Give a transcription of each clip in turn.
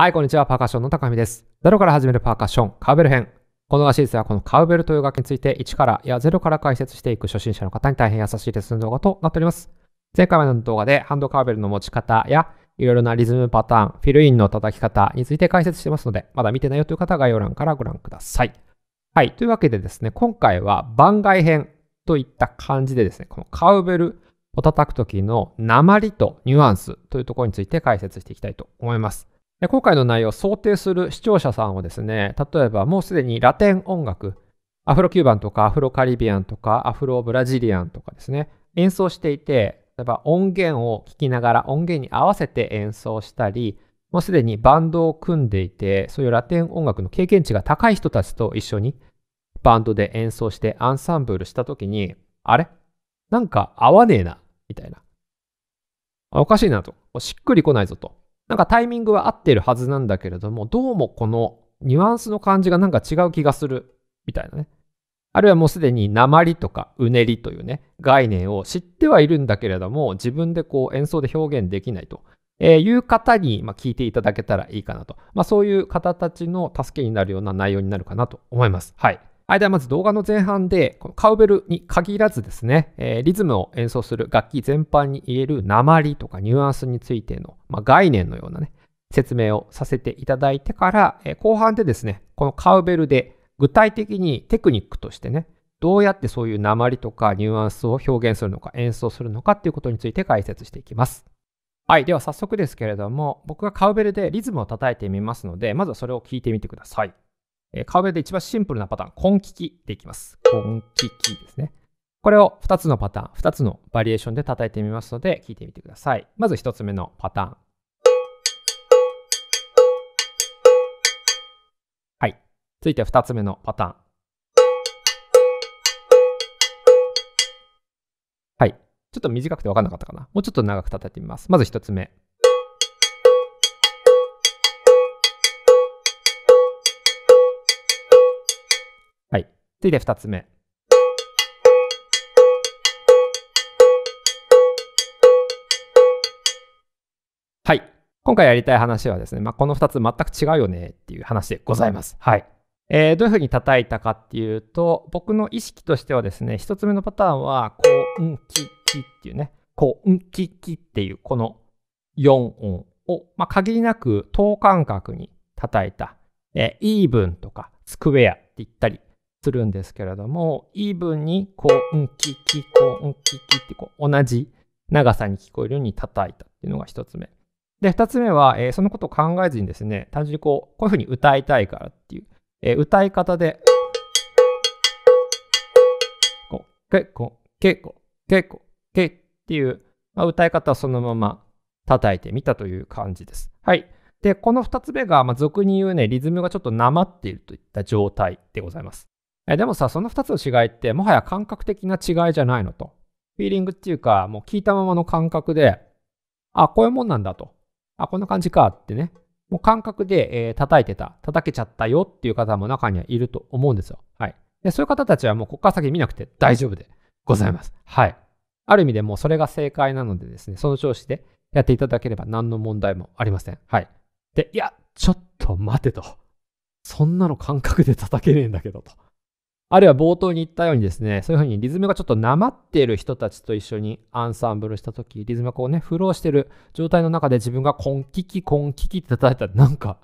はい、こんにちは。パーカッションの高見です。ゼロから始めるパーカッション、カーベル編。この話ではこのカーベルという楽器について1からいや0から解説していく初心者の方に大変優しいレッスン動画となっております。前回までの動画でハンドカーベルの持ち方やいろいろなリズムパターン、フィルインの叩き方について解説してますので、まだ見てないよという方は概要欄からご覧ください。はい。というわけでですね、今回は番外編といった感じでですね、このカウベルを叩く時の鉛とニュアンスというところについて解説していきたいと思います。で今回の内容を想定する視聴者さんをですね、例えばもうすでにラテン音楽、アフロキューバンとかアフロカリビアンとかアフロブラジリアンとかですね、演奏していて、例えば音源を聴きながら音源に合わせて演奏したり、もうすでにバンドを組んでいて、そういうラテン音楽の経験値が高い人たちと一緒にバンドで演奏してアンサンブルした時に、あれなんか合わねえな、みたいな。おかしいなと。しっくりこないぞと。なんかタイミングは合ってるはずなんだけれども、どうもこのニュアンスの感じがなんか違う気がするみたいなね。あるいはもうすでに鉛とかうねりというね、概念を知ってはいるんだけれども、自分でこう演奏で表現できないと。えー、いう方に、ま聞いていただけたらいいかなと。まあ、そういう方たちの助けになるような内容になるかなと思います。はい。はい、ではまず動画の前半で、このカウベルに限らずですね、えリズムを演奏する楽器全般に言える鉛とかニュアンスについての、ま概念のようなね、説明をさせていただいてから、え後半でですね、このカウベルで具体的にテクニックとしてね、どうやってそういう鉛とかニュアンスを表現するのか演奏するのかっていうことについて解説していきます。はい、では早速ですけれども、僕がカウベルでリズムを叩いてみますので、まずはそれを聞いてみてください。え顔で一番シンプルなパターン、ンキキでいきます。ンキキですね。これを2つのパターン、2つのバリエーションで叩いてみますので、聞いてみてください。まず1つ目のパターン。はい。続いて2つ目のパターン。はい。ちょっと短くて分かんなかったかな。もうちょっと長く叩いてみます。まず1つ目。次いで2つ目。はい。今回やりたい話はですね、まあ、この2つ全く違うよねっていう話でございます。はい。えー、どういうふうに叩いたかっていうと、僕の意識としてはですね、1つ目のパターンは、こう、ん、き、きっていうね、こう、ん、き、きっていうこの4音を、まあ、限りなく等間隔に叩いた、えー、イーブンとかスクウェアって言ったり、するんですけれども、イーブンにこう、んきき、こう、んききってこう、同じ長さに聞こえるように叩いたっていうのが一つ目。で、二つ目は、えー、そのことを考えずにですね、単純にこう、こういうふうに歌いたいからっていう、えー、歌い方で、こう、結構、結構、結構、けっていう、まあ、歌い方をそのまま叩いてみたという感じです。はい。で、この二つ目が、まあ、俗に言うね、リズムがちょっとなまっているといった状態でございます。えでもさ、その2つの違いってもはや感覚的な違いじゃないのと。フィーリングっていうか、もう聞いたままの感覚で、あ、こういうもんなんだと。あ、こんな感じかってね。もう感覚で、えー、叩いてた、叩けちゃったよっていう方も中にはいると思うんですよ。はい。で、そういう方たちはもうここから先見なくて大丈夫でございます。はい。ある意味でもうそれが正解なのでですね、その調子でやっていただければ何の問題もありません。はい。で、いや、ちょっと待てと。そんなの感覚で叩けねえんだけどと。あるいは冒頭に言ったようにですね、そういうふうにリズムがちょっとなまっている人たちと一緒にアンサンブルしたとき、リズムがこうね、フローしてる状態の中で自分がコンキキコンキキって叩いたらなんか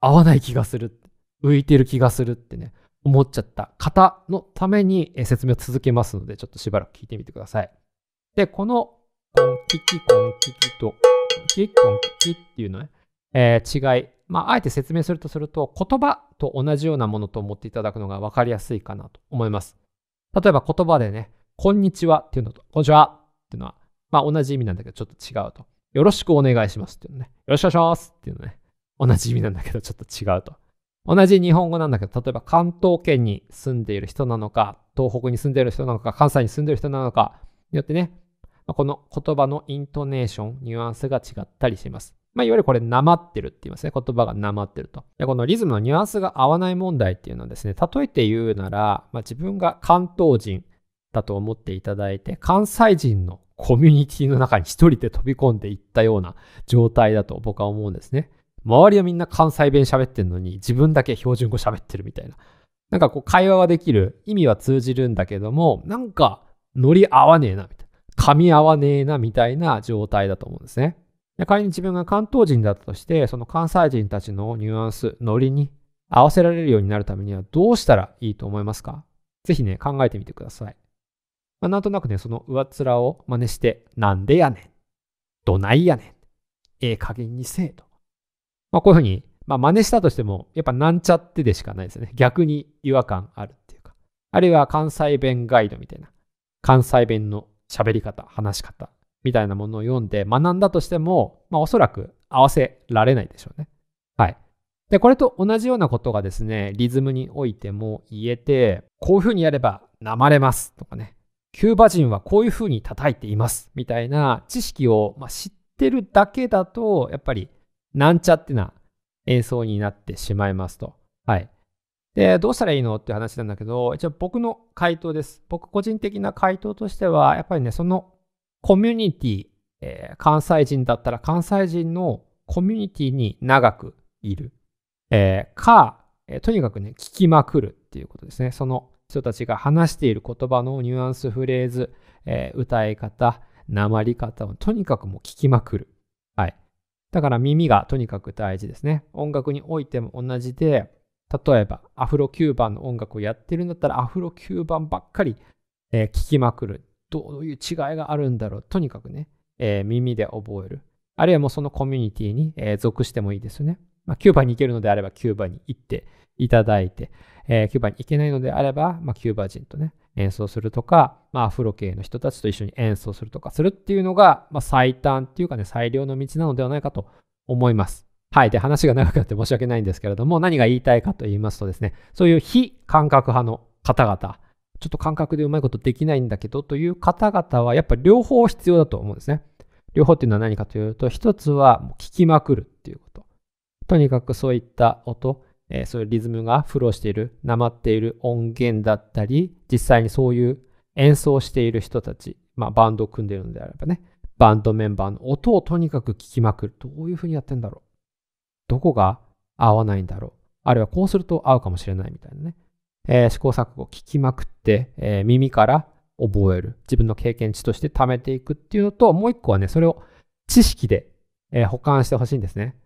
合わない気がする。浮いてる気がするってね、思っちゃった方のために説明を続けますので、ちょっとしばらく聞いてみてください。で、このコンキキコンキキと、キキコンキキっていうのね、えー、違い、まあ、あえて説明するとすると、言葉と同じようなものと思っていただくのが分かりやすいかなと思います。例えば言葉でね、こんにちはっていうのと、こんにちはっていうのは、まあ同じ意味なんだけどちょっと違うと。よろしくお願いしますっていうのね。よろしくお願いしますっていうのね。同じ意味なんだけどちょっと違うと。同じ日本語なんだけど、例えば関東圏に住んでいる人なのか、東北に住んでいる人なのか、関西に住んでいる人なのかによってね、この言葉のイントネーション、ニュアンスが違ったりします。まあ、いわゆるこれ、なまってるって言いますね。言葉がなまってると。で、このリズムのニュアンスが合わない問題っていうのはですね、例えて言うなら、まあ、自分が関東人だと思っていただいて、関西人のコミュニティの中に一人で飛び込んでいったような状態だと僕は思うんですね。周りはみんな関西弁喋ってるのに、自分だけ標準語喋ってるみたいな。なんかこう、会話はできる。意味は通じるんだけども、なんか、乗り合わねえな、みたいな。噛み合わねえな、みたいな状態だと思うんですね。仮に自分が関東人だったとして、その関西人たちのニュアンス、ノリに合わせられるようになるためにはどうしたらいいと思いますかぜひね、考えてみてください。まあ、なんとなくね、その上っ面を真似して、なんでやねん。どないやねん。ええ加減にせえと。まあ、こういうふうに、まあ、真似したとしても、やっぱなんちゃってでしかないですね。逆に違和感あるっていうか。あるいは関西弁ガイドみたいな。関西弁の喋り方、話し方みたいなものを読んで学んだとしても、まあ、おそらく合わせられないでしょうね。はい。で、これと同じようなことがですね、リズムにおいても言えて、こういうふうにやればなまれますとかね、キューバ人はこういうふうに叩いていますみたいな知識を、まあ、知ってるだけだと、やっぱりなんちゃってな演奏になってしまいますと。はい。で、どうしたらいいのって話なんだけど、一応僕の回答です。僕個人的な回答としては、やっぱりね、そのコミュニティ、えー、関西人だったら関西人のコミュニティに長くいる、えー、か、えー、とにかくね、聞きまくるっていうことですね。その人たちが話している言葉のニュアンス、フレーズ、えー、歌い方、なり方をとにかくもう聞きまくる。はい。だから耳がとにかく大事ですね。音楽においても同じで、例えばアフロキューバンの音楽をやってるんだったらアフロキューバンばっかり、えー、聞きまくる。どういう違いがあるんだろう。とにかくね、えー、耳で覚える。あるいはもうそのコミュニティに、えー、属してもいいですよね。まあ、キューバに行けるのであればキューバに行っていただいて、えー、キューバに行けないのであれば、まあ、キューバ人とね、演奏するとか、まあ、アフロ系の人たちと一緒に演奏するとかするっていうのが、まあ、最短っていうかね、最良の道なのではないかと思います。はい。で、話が長くなって申し訳ないんですけれども、何が言いたいかと言いますとですね、そういう非感覚派の方々、ちょっと感覚でうまいことできないんだけどという方々はやっぱ両方必要だと思うんですね。両方っていうのは何かというと、一つは聞きまくるっていうこと。とにかくそういった音、えー、そういうリズムがフローしている、なまっている音源だったり、実際にそういう演奏している人たち、まあ、バンドを組んでいるのであればね、バンドメンバーの音をとにかく聞きまくる。どういうふうにやってんだろうどこが合わないんだろうあるいはこうすると合うかもしれないみたいなね。えー、試行錯誤を聞きまくって、えー、耳から覚える。自分の経験値として貯めていくっていうのと、もう一個はね、それを知識で、えー、保管してほしいんですね。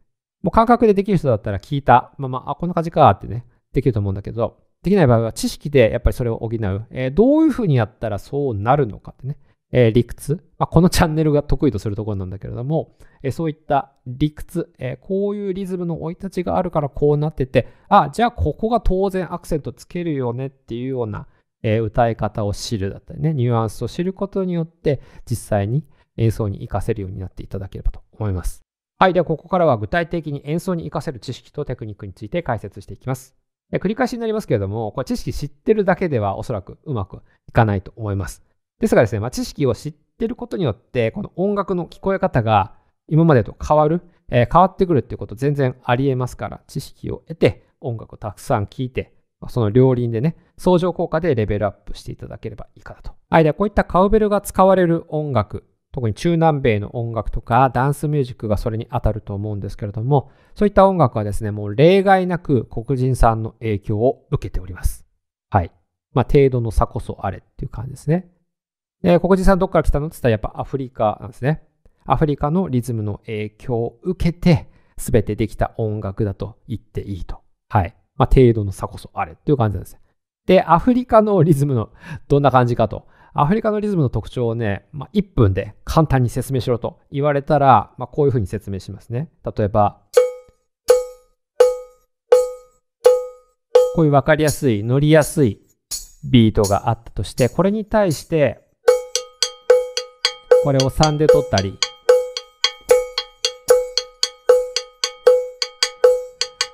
もう感覚でできる人だったら聞いたまま、あ、こんな感じかってね、できると思うんだけど、できない場合は知識でやっぱりそれを補う。えー、どういうふうにやったらそうなるのかってね。えー、理屈、まあ、このチャンネルが得意とするところなんだけれども、えー、そういった理屈、えー、こういうリズムの生い立ちがあるからこうなってて、あ、じゃあここが当然アクセントつけるよねっていうような、え歌い方を知るだったりね、ニュアンスを知ることによって、実際に演奏に活かせるようになっていただければと思います。はい。では、ここからは具体的に演奏に活かせる知識とテクニックについて解説していきます。繰り返しになりますけれども、これ知識知ってるだけではおそらくうまくいかないと思います。ですがですね、まあ、知識を知ってることによって、この音楽の聞こえ方が今までと変わる、えー、変わってくるっていうこと全然あり得ますから、知識を得て音楽をたくさん聴いて、その両輪でね、相乗効果でレベルアップしていただければいいかなと。はい、ではこういったカウベルが使われる音楽、特に中南米の音楽とかダンスミュージックがそれに当たると思うんですけれども、そういった音楽はですね、もう例外なく黒人さんの影響を受けております。はい。まあ、程度の差こそあれっていう感じですね。えー、黒人さんどっから来たのって言ったらやっぱアフリカなんですね。アフリカのリズムの影響を受けて、全てできた音楽だと言っていいと。はい。まあ、程度の差こそあれという感じなんです。で、アフリカのリズムのどんな感じかと。アフリカのリズムの特徴をね、まあ、1分で簡単に説明しろと言われたら、まあ、こういうふうに説明しますね。例えば、こういう分かりやすい、乗りやすいビートがあったとして、これに対して、これを3で取ったり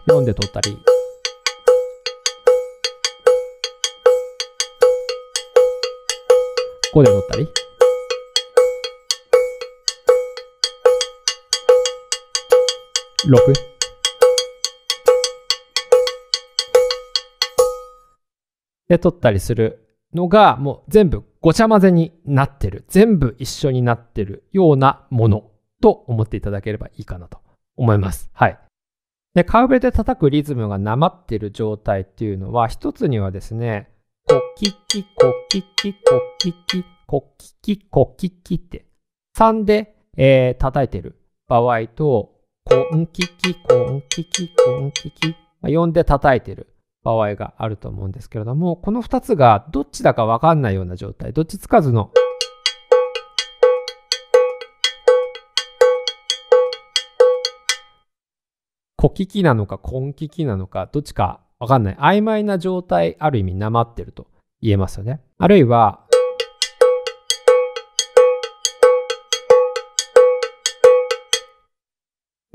4で取ったり5で取ったり6で取ったりするのがもう全部ごちゃ混ぜになってる、全部一緒になってるようなものと思っていただければいいかなと思います。はい。で、川辺で叩くリズムがなまってる状態っていうのは、一つにはですね、コキキ、コキキ、コキキ、コキキ、コキキって、3で、えー、叩いてる場合と、コンキキ、コンキキ、コンキキ、ま4で叩いてる場合があると思うんですけれどもこの2つがどっちだか分かんないような状態どっちつかずの小利きなのか根利きなのかどっちか分かんない曖昧な状態ある意味なまってると言えますよね。あるいは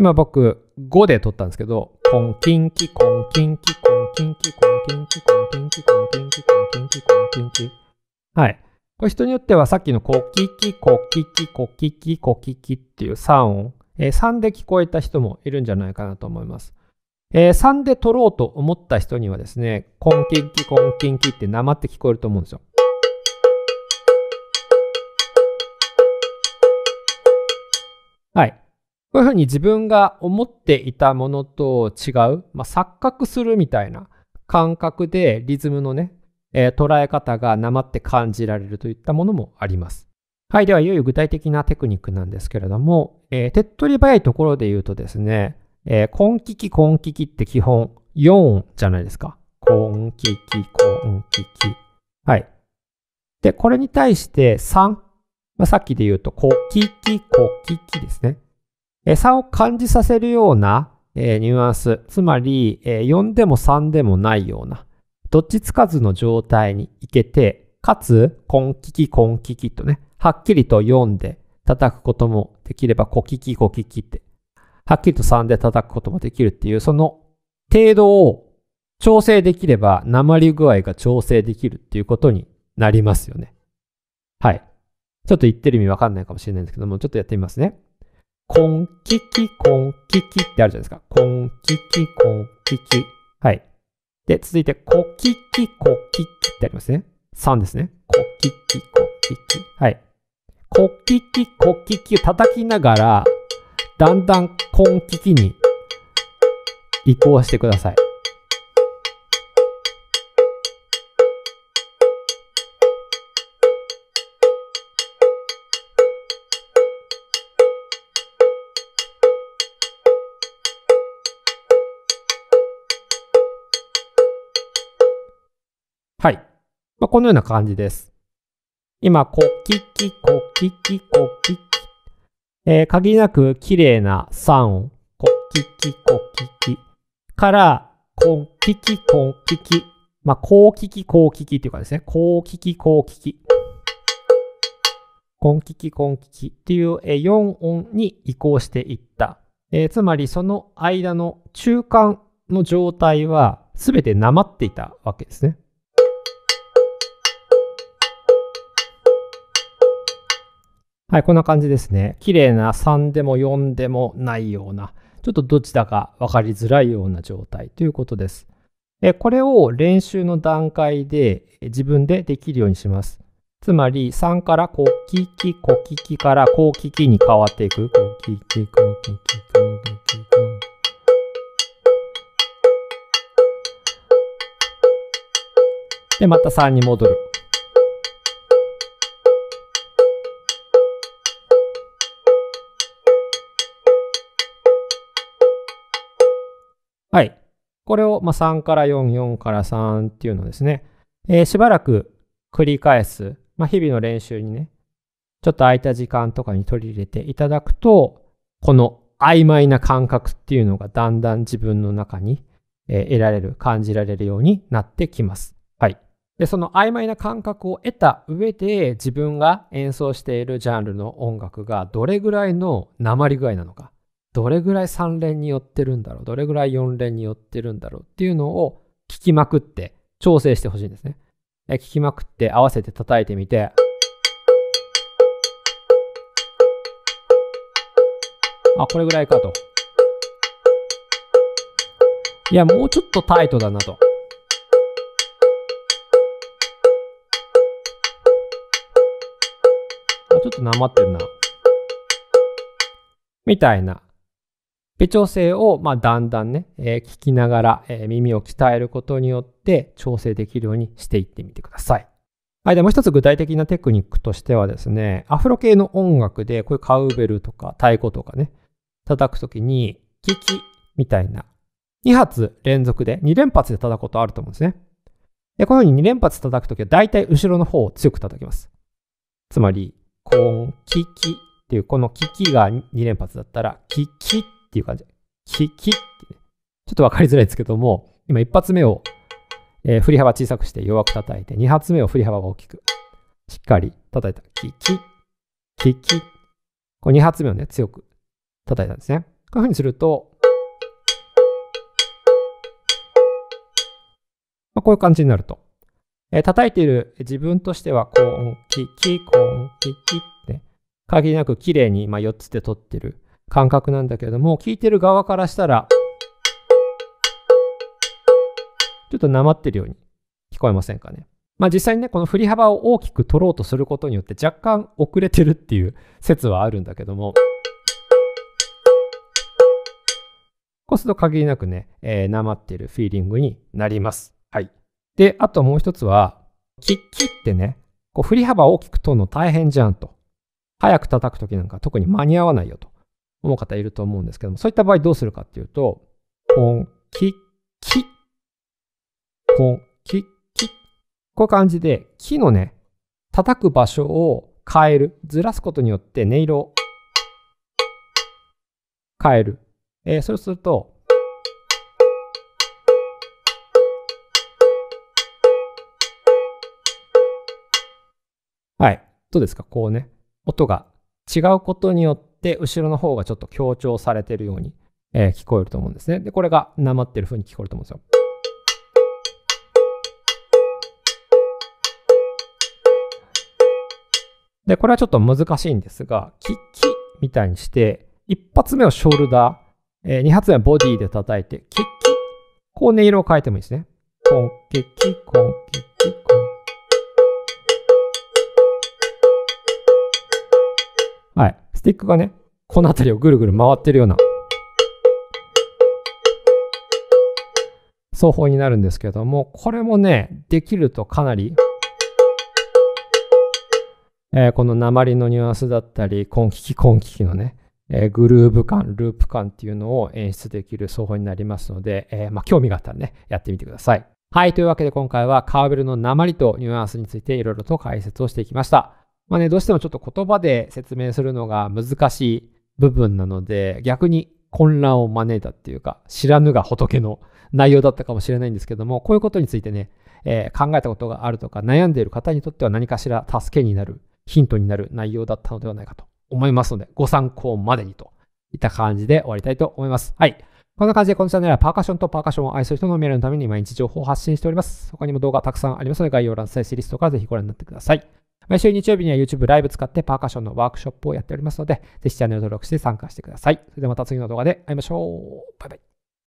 今僕5で取ったんですけど、コンキンキコンキンキコンキンキコンキンキコンキンキコンキンキコンキンキコンキンキ。はい。これ人によってはさっきのコキキコキキコキキコキキっていう3音、えー、3で聞こえた人もいるんじゃないかなと思います。えー、3で取ろうと思った人にはですね、コンキンキコンキンキって生って聞こえると思うんですよ。はい。こういうふうに自分が思っていたものと違う、まあ、錯覚するみたいな感覚でリズムのね、えー、捉え方がなまって感じられるといったものもあります。はい。では、いよいよ具体的なテクニックなんですけれども、えー、手っ取り早いところで言うとですね、えー、根気コ根気キって基本4音じゃないですか。根気コ根気キ。はい。で、これに対して3。まあ、さっきで言うと、こキき、こキキですね。差を感じさせるような、えー、ニュアンス、つまり、えー、4でも3でもないような、どっちつかずの状態にいけて、かつ、コンキキコンキキとね、はっきりと4で叩くこともできれば、コキキコキキって、はっきりと3で叩くこともできるっていう、その程度を調整できれば、鉛具合が調整できるっていうことになりますよね。はい。ちょっと言ってる意味わかんないかもしれないんですけども、ちょっとやってみますね。コンキキコンキキってあるじゃないですか。コンキキコンキキ。はい。で、続いて、コキキコキキってありますね。3ですね。コキキコキキ。はい。コキキコキキを叩きながら、だんだんコンキキに移行してください。まあ、このような感じです。今、コキキ、コキキ、コキキ。えー、限りなく綺麗な3音。コキキ、コキキ。から、コンキキ、コンキキ。まあ、コーキキ、コーキキっていうかですね。コーキキ、コーキキ。コンキキ、コンキキっていう4音に移行していった。えー、つまりその間の中間の状態は全てなまっていたわけですね。はい、こんな感じですね。綺麗な3でも4でもないような、ちょっとどちらか分かりづらいような状態ということです。これを練習の段階で自分でできるようにします。つまり3からこききこききからこききに変わっていく。こききこききこききこ。で、また3に戻る。はい。これを、ま3から4、4から3っていうのですね、えー、しばらく繰り返す、まあ、日々の練習にね、ちょっと空いた時間とかに取り入れていただくと、この曖昧な感覚っていうのがだんだん自分の中に、えー、得られる、感じられるようになってきます。はい。で、その曖昧な感覚を得た上で、自分が演奏しているジャンルの音楽がどれぐらいの鉛具合なのか。どれぐらい3連に寄ってるんだろうどれぐらい4連に寄ってるんだろうっていうのを聞きまくって調整してほしいんですね。聞きまくって合わせて叩いてみてあこれぐらいかといやもうちょっとタイトだなとあちょっとなまってるなみたいな微調整をまあだんだんね、えー、聞きながら、えー、耳を鍛えることによって調整できるようにしていってみてください。はい。で、もう一つ具体的なテクニックとしてはですね、アフロ系の音楽で、こういうカウベルとか太鼓とかね、叩くときに、キキみたいな、2発連続で、2連発で叩くことあると思うんですね。で、このように2連発叩くときは、だいたい後ろの方を強く叩きます。つまり、コン、キキっていう、このキキが2連発だったら、キキってっていう感じ。キ、キってね。ちょっとわかりづらいですけども、今一発目を、えー、振り幅小さくして弱く叩いて、二発目を振り幅を大きく、しっかり叩いた。キ、キ、キ、キ。これ二発目をね、強く叩いたんですね。こういうふうにすると、まあ、こういう感じになると。えー、叩いている自分としては、コン、キ、キ、コン、キ、キって、限りなく綺麗に今4つで取ってる感覚なんだけれども、聞いてる側からしたら、ちょっとなまってるように聞こえませんかね。まあ実際にね、この振り幅を大きく取ろうとすることによって若干遅れてるっていう説はあるんだけども、こうすると限りなくね、えー、なまってるフィーリングになります。はい。で、あともう一つは、キッキってね、こう振り幅を大きく取るの大変じゃんと。早く叩くときなんか特に間に合わないよと。思う方いると思うんですけども、そういった場合どうするかっていうと、ポン、キ、キ、ポン、キ、キ。こういう感じで、木のね、叩く場所を変える、ずらすことによって音色を変える。えー、それをすると、はい。どうですかこうね、音が違うことによってで、後ろの方がちょっと強調されてるように、えー、聞こえると思うんですね。で、これがなまってる風に聞こえると思うんですよ。で、これはちょっと難しいんですが、キッキみたいにして、一発目をショルダー、えー、二発目はボディで叩いて、キッキこう音色を変えてもいいですね。コンキッキコンキッキコン。はい。スティックがね、この辺りをぐるぐる回ってるような奏法になるんですけどもこれもねできるとかなり、えー、この鉛のニュアンスだったりキキコンキキのね、えー、グルーブ感ループ感っていうのを演出できる奏法になりますので、えー、まあ、興味があったらねやってみてください。はい。というわけで今回はカーベルの鉛とニュアンスについていろいろと解説をしていきました。まあね、どうしてもちょっと言葉で説明するのが難しい部分なので、逆に混乱を招いたっていうか、知らぬが仏の内容だったかもしれないんですけども、こういうことについてね、えー、考えたことがあるとか、悩んでいる方にとっては何かしら助けになる、ヒントになる内容だったのではないかと思いますので、ご参考までにといった感じで終わりたいと思います。はい。こんな感じでこのチャンネルはパーカッションとパーカッションを愛する人の未来のために毎日情報を発信しております。他にも動画たくさんありますので概要欄、再生リストからぜひご覧になってください。毎週日曜日には YouTube ライブ使ってパーカッションのワークショップをやっておりますので、ぜひチャンネル登録して参加してください。それではまた次の動画で会いましょう。バイバイ。